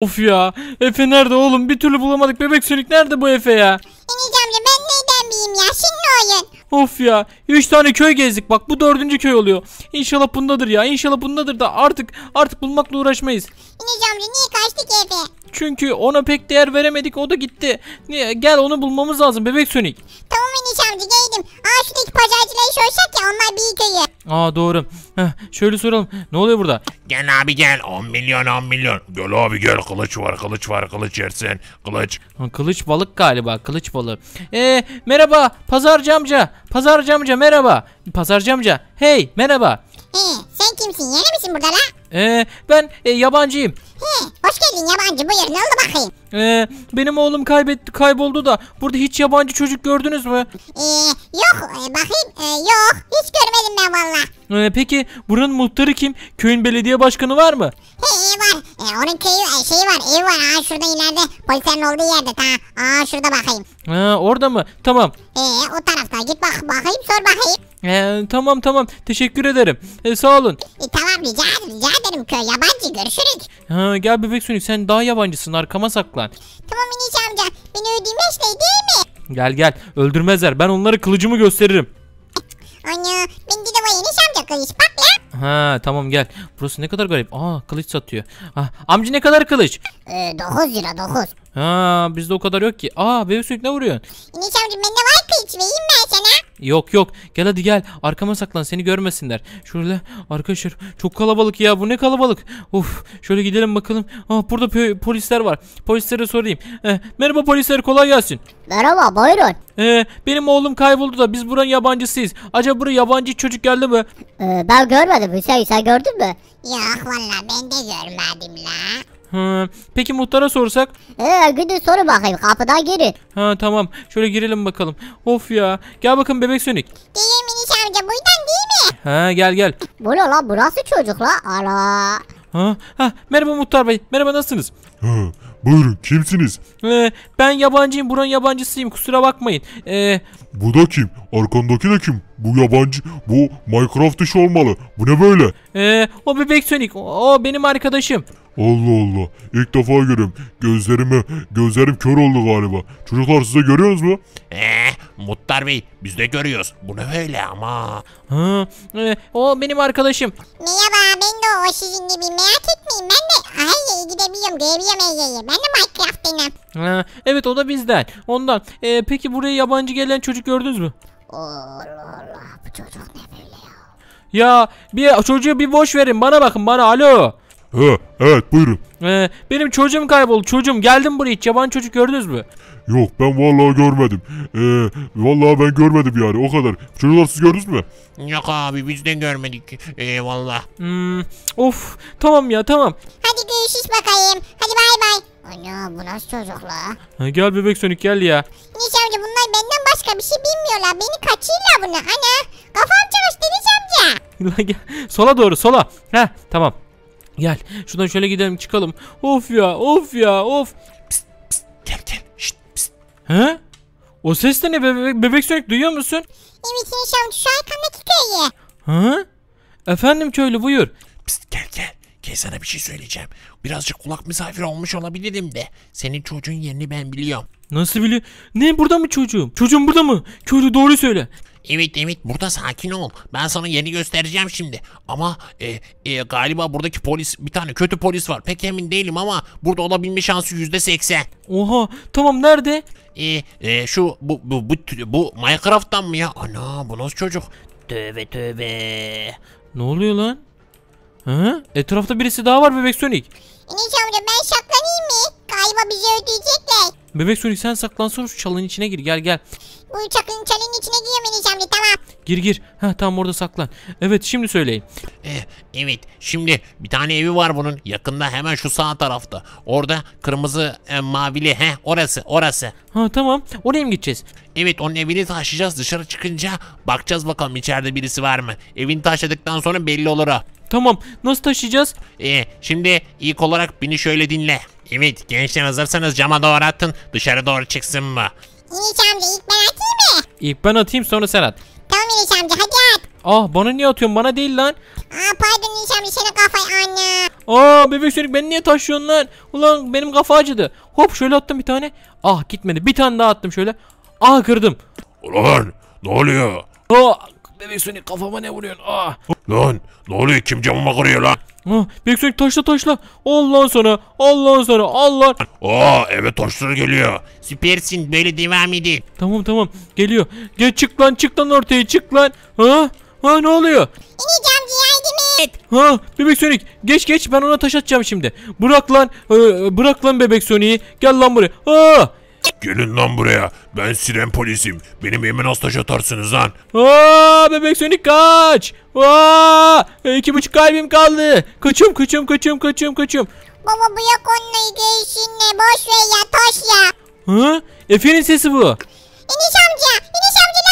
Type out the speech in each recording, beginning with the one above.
Of ya. Efe nerede oğlum? Bir türlü bulamadık. Bebek sönük nerede bu Efe ya? Enes amca ben neyden bileyim ya? Şimdi oyun. Of ya. 3 tane köy gezdik. Bak bu dördüncü köy oluyor. İnşallah bundadır ya. İnşallah bundadır da artık artık bulmakla uğraşmayız. Enes amca niye kaçtık Efe? Çünkü ona pek değer veremedik. O da gitti. Gel onu bulmamız lazım bebek sönük. Tamam Miniş amca geldim. Aa şuradaki pazarcıları sorsak ya onlar bir köyü. Aa doğru. Heh, şöyle soralım. Ne oluyor burada? Gel abi gel. 10 milyon 10 milyon. Gel abi gel. Kılıç var kılıç var. Kılıç yersin. Kılıç. Ha, Kılıç balık galiba. Kılıç balığı. Ee, merhaba pazarcı amca. Pazarcı amca merhaba. Pazarcı amca. Hey merhaba. Sen kimsin? Yeni misin burada la? Ee, ben e, yabancıyım. He, hoş geldin yabancı. Buyur ne oldu bakayım? Ee, benim oğlum kaybetti, kayboldu da burada hiç yabancı çocuk gördünüz mü? Ee, yok e, bakayım e, yok. Hiç görmedim ben valla. Ee, peki buranın muhtarı kim? Köyün belediye başkanı var mı? He var. E, onun köyü e, şeyi var evi var. Aa şurada ileride polislerin olduğu yerde. Ta. Aa şurada bakayım. Ha, orada mı? Tamam. Ee, o tarafta git bak bakayım sor bakayım. Ee, tamam tamam teşekkür ederim. Ee, sağ olun. E, tamam rica, rica ederim köy yabancı görüşürüz. Ha, gel bebek sönük sen daha yabancısın arkama saklan. Tamam Enis amca beni öldürme işte değil mi? Gel gel öldürmezler ben onlara kılıcımı gösteririm. Ana ben de var Enis amca kılıç bak ya. Ha tamam gel. Burası ne kadar garip. Aa kılıç satıyor. Ah, amca ne kadar kılıç? Ee, 9 lira 9. Ha bizde o kadar yok ki. Aa bebe sürük ne vuruyorsun? İniş amcım bende var piç ben sana. Yok yok gel hadi gel arkama saklan seni görmesinler. Şöyle arkadaşlar çok kalabalık ya bu ne kalabalık. Of şöyle gidelim bakalım. Aa ah, burada polisler var. Polislere sorayım. Eh, merhaba polisler kolay gelsin. Merhaba buyurun. Ee, benim oğlum kayboldu da biz buranın yabancısıyız. Acaba buraya yabancı çocuk geldi mi? Ee, ben görmedim Hüseyin sen gördün mü? Yok valla ben de görmedim la peki muhtara sorsak? Ee, gidin soru bakayım kapıdan girin. Ha tamam şöyle girelim bakalım. Of ya gel bakın bebek sönük. Değil Miniş amca buradan değil mi? Ha gel gel. Bu ne lan burası çocuk la ara. Ha, ha, merhaba muhtar bey merhaba nasılsınız? Hı, buyurun kimsiniz? Ee, ben yabancıyım buranın yabancısıyım kusura bakmayın. Ee, Bu da kim? Arkandaki de kim? Bu yabancı, bu Minecraft dışı olmalı. Bu ne böyle? ee, o bebek Sonic. o, o benim arkadaşım. Allah Allah. İlk defa görüyorum. Gözlerimi, gözlerim kör oldu galiba. Çocuklar siz görüyoruz mu? Eee eh, Muttar Bey biz de görüyoruz. Bu ne böyle ama? Ha, e, o benim arkadaşım. Merhaba ben de o sizin gibi merak etmeyin. Ben de Ayya'ya gidebiliyorum. Görebiliyorum Ayya'yı. Ben de Minecraft denem. Ha, evet o da bizden. Ondan. E, peki buraya yabancı gelen çocuk gördünüz mü? Allah Allah bu çocuk ne böyle ya? Ya bir çocuğu bir boş verin. Bana bakın bana. Alo. Ha, evet buyurun. Ee, benim çocuğum kayboldu. Çocuğum geldim buraya hiç yaban çocuk gördünüz mü? Yok ben vallahi görmedim. Ee, vallahi ben görmedim yani o kadar. Çocuklar siz gördünüz mü? Yok abi biz de görmedik. Ee, vallahi. Hmm, of tamam ya tamam. Hadi görüşürüz bakayım. Hadi bay bay. Ana bu nasıl çocuklar? Ha, gel bebek sönük gel ya. Niş amca bunlar benden başka bir şey bilmiyorlar. Beni kaçırla bunu. Ana kafam çalıştı Niş amca. Sola doğru sola. Heh tamam. Gel şuradan şöyle gidelim çıkalım. Of ya of ya of. Pist, pist, gel gel. Şşt, pist. He? O ses de ne bebek, bebek sönük duyuyor musun? Evet yaşam şu arkamdaki köyü. Ha? Efendim köylü buyur. Pist, gel gel. Gel sana bir şey söyleyeceğim. Birazcık kulak misafir olmuş olabilirim de. Senin çocuğun yerini ben biliyorum. Nasıl biliyor? Ne burada mı çocuğum? Çocuğum burada mı? Köylü doğru söyle. Evet evet burada sakin ol. Ben sana yeni göstereceğim şimdi. Ama e, e, galiba buradaki polis bir tane kötü polis var. Pek emin değilim ama burada olabilme şansı yüzde seksen. Oha tamam nerede? E, e, şu bu, bu, bu, bu Minecraft'tan mı ya? Ana bu nasıl çocuk? Tövbe tövbe. Ne oluyor lan? Ha? Etrafta birisi daha var bebek Sonic. İniş amca ben saklanayım mı? Galiba bizi ödeyecekler. Bebek Sonic sen saklan sonra şu çalının içine gir gel gel. Bu çakın çalının içine giriyorum Gir gir. Heh, tam orada saklan. Evet şimdi söyleyin. E, evet şimdi bir tane evi var bunun. Yakında hemen şu sağ tarafta. Orada kırmızı e, mavili. Heh orası orası. Ha tamam. Oraya mı gideceğiz? Evet onun evini taşıyacağız. Dışarı çıkınca bakacağız bakalım içeride birisi var mı? Evini taşıdıktan sonra belli olur o. Tamam. Nasıl taşıyacağız? E, şimdi ilk olarak beni şöyle dinle. Evet gençler hazırsanız cama doğru atın. Dışarı doğru çıksın mı? İyi amca ilk ben atayım mı? İlk ben atayım sonra sen at. Ah bana niye atıyorsun bana değil lan. Aa pardon Nişan bir senin şey kafayı anne. Aa bebek sürük beni niye taşıyorsun lan? Ulan benim kafa acıdı. Hop şöyle attım bir tane. Ah gitmedi bir tane daha attım şöyle. Ah kırdım. Ulan ne oluyor? Aa bebek sürük kafama ne vuruyorsun? Ah. Lan ne oluyor kim camıma kırıyor lan? Ah, bebek sürük taşla taşla. Allah sana Allah sana Allah. Aa eve taşlar geliyor. Süpersin böyle devam edin. Tamam tamam geliyor. Gel çık lan çık lan ortaya çık lan. Ha? Ha ne oluyor? İnici amca yardım et. Ha bebek Sonic geç geç ben ona taş atacağım şimdi. Bırak lan e, bırak lan bebek Sonic'i gel lan buraya. Ha. Gelin lan buraya. Ben siren polisim. Benim yemin taş atarsınız lan. Aa, bebek Sonic kaç. Aa, e, iki buçuk kalbim kaldı. Kaçım kaçım kaçım kaçım kaçım. Baba bırak onunla ilgilensinle. Boş ver ya taş ya. Ha? Efe'nin sesi bu. İniş amca. İniş amca.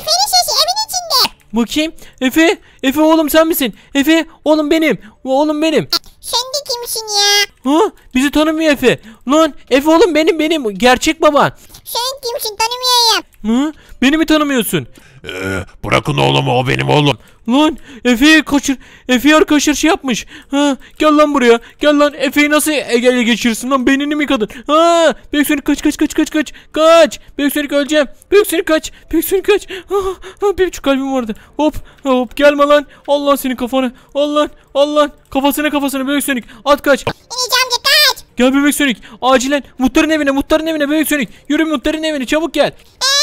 Efe'nin sesi evin içinde. Bakayım. Efe. Efe oğlum sen misin? Efe oğlum benim. Oğlum benim. Sen de kimsin ya? Ha? Bizi tanımıyor Efe. Lan Efe oğlum benim benim. Gerçek baban. Sen kimsin tanımıyorum. Hı? Beni mi tanımıyorsun? Ee, bırakın oğlumu o benim oğlum. Lan Efe'yi kaçır. Efe'yi arkadaşlar şey yapmış. Ha, gel lan buraya. Gel lan Efe'yi nasıl egel geçirsin lan beynini mi kadın? Ha, Büyüksönük kaç kaç kaç kaç kaç. Kaç. Büyüksönük öleceğim. Büyüksönük kaç. Büyüksönük kaç. Ha, ha, bir buçuk kalbim vardı. Hop hop gelme lan. Allah senin kafanı. Allah Allah kafasına kafasına Büyüksönük. At kaç. İyicam kaç. Gel Büyüksönük. Acilen muhtarın evine muhtarın evine Büyüksönük. Yürü muhtarın evine çabuk gel. Ee?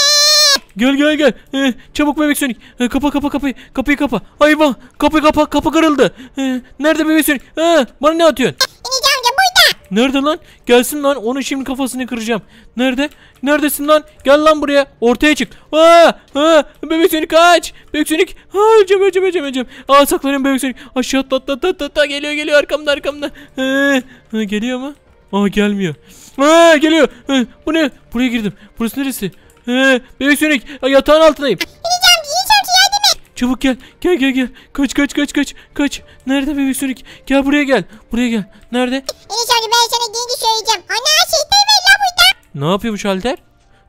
Gel gel gel. Ee, çabuk bebek Sonic. Ee, kapa kapa kapıyı. Kapıyı kapa. Hayvan. Kapı kapa. Kapı kırıldı. Ee, nerede bebek Sonic? Ee, bana ne atıyorsun? Ah, İneceğim amca burada. Nerede lan? Gelsin lan. Onun şimdi kafasını kıracağım. Nerede? Neredesin lan? Gel lan buraya. Ortaya çık. Aa, aa, bebek Sonic kaç. Bebek Sonic. Aa, öleceğim öleceğim öleceğim öleceğim. Aa saklanayım bebek Sonic. Aşağı atla atla atla atla. Geliyor geliyor arkamda arkamda. Ee, geliyor mu? Aa gelmiyor. Aa geliyor. Ee, bu ne? Buraya girdim. Burası neresi? Ee, bebek sönük yatağın altındayım. Yiyeceğim yiyeceğim yardım et. Çabuk gel. Gel gel gel. Kaç kaç kaç kaç. Kaç. Nerede bebek sönük? Gel buraya gel. Buraya gel. Nerede? İyice ben sana giyince söyleyeceğim. Ana şeytan ver la burada. Ne yapıyor bu şalter?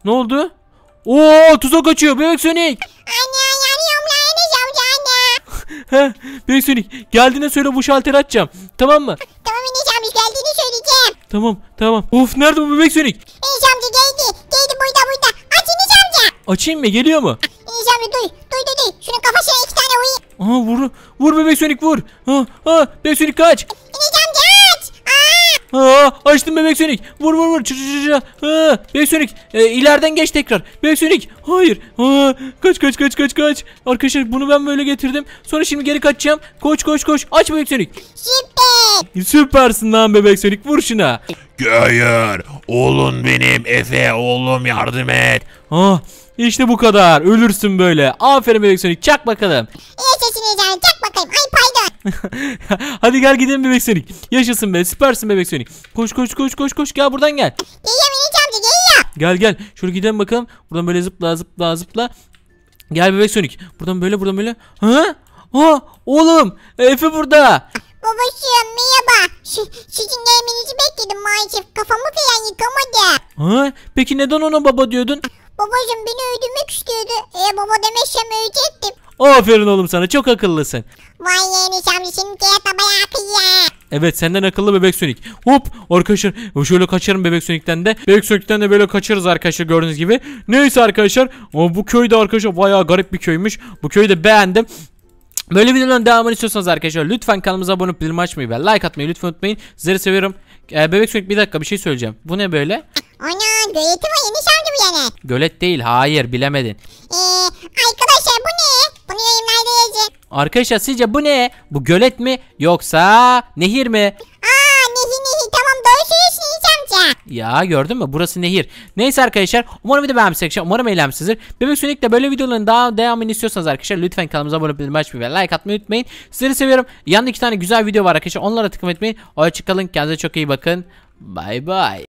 Ne oldu? Oo tuzak açıyor bebek sönük. Anne, yanıyorum la ne yavru ana. bebek sönük geldiğinde söyle bu şalteri açacağım. Tamam mı? Tamam İniş geldiğini söyleyeceğim. Tamam tamam. Of nerede bu bebek sönük? İyice Açayım mı? Geliyor mu? İyice abi duy. Duy duy duy. Şunun kafasına iki tane vur. Aha vur. Vur bebek Sonic vur. Ha ha. Bebek Sonic kaç. Açtım bebek Sonic. Vur vur vur. Çır çır çır. bebek Sonic. E, ileriden geç tekrar. Bebek Sonic. Hayır. Ha, kaç kaç kaç kaç kaç. Arkadaşlar bunu ben böyle getirdim. Sonra şimdi geri kaçacağım. Koş koş koş. Aç bebek Sonic. Süper. Süpersin lan bebek Sonic. Vur şuna. Hayır. Oğlum benim. Efe oğlum yardım et. Ah. İşte bu kadar. Ölürsün böyle. Aferin bebek Sonic. Çak bakalım. Yaşasın Ecem. Çak bakayım. Ay Hadi gel gidelim bebek Sonic. Yaşasın be süpersin bebek Sonic. Koş koş koş koş koş gel buradan gel. Geliyor minik de geliyor. Gel gel şuraya gidelim bakalım. Buradan böyle zıpla zıpla zıpla. Gel bebek Sonic. Buradan böyle buradan böyle. Ha? Ha oğlum Efe burada. Babacığım merhaba. Şu, sizin gelmenizi bekledim maalesef. Kafamı falan yıkamadı. Ha? Peki neden ona baba diyordun? Babacığım beni öldürmek istiyordu. E baba demezsem ölecektim. Aferin oğlum sana çok akıllısın. Vay yeni şamşin babaya akıya. Evet senden akıllı bebek sönük. Hop arkadaşlar şöyle kaçarım bebek sönükten de. Bebek sönükten de böyle kaçarız arkadaşlar gördüğünüz gibi. Neyse arkadaşlar o bu köyde arkadaşlar bayağı garip bir köymüş. Bu köyü de beğendim. Böyle videoların devamını istiyorsanız arkadaşlar lütfen kanalımıza abone olup bildirim açmayı ve like atmayı lütfen unutmayın. Sizleri seviyorum. Ee, bebek sönük bir dakika bir şey söyleyeceğim. Bu ne böyle? Ana göleti mi yemiş amca bu yani? Gölet değil hayır bilemedin. Eee aykırı bunu yayınlarda yazacağım. Arkadaşlar sizce bu ne? Bu gölet mi yoksa nehir mi? Aa nehir nehir tamam doğru söylüyorsun Yiğit Ya gördün mü burası nehir. Neyse arkadaşlar umarım video beğenmişsinizdir. Umarım eğlenmişsinizdir. Bebek Sönük'le böyle videoların daha devamını istiyorsanız arkadaşlar lütfen kanalımıza abone olmayı, açmayı ve like atmayı unutmayın. Sizleri seviyorum. Yanında iki tane güzel video var arkadaşlar onlara tıklamayı unutmayın. Hoşçakalın kendinize çok iyi bakın. Bay bay.